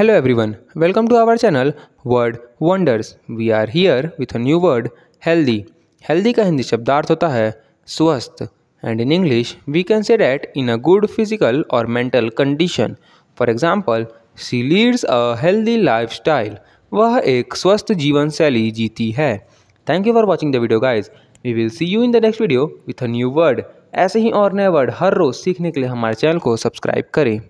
hello everyone welcome to our channel word wonders we are here with a new word healthy healthy का हिंदी शब्दार्थ होता है स्वस्थ and in English we can say that in a good physical और mental condition for example she leads a healthy lifestyle वह एक स्वस्थ जीवन शैली जीती है thank you for watching the video guys we will see you in the next video with a new word ऐसे ही और नए वर्ड हर रोज़ सीखने के लिए हमारे चैनल को सब्सक्राइब करें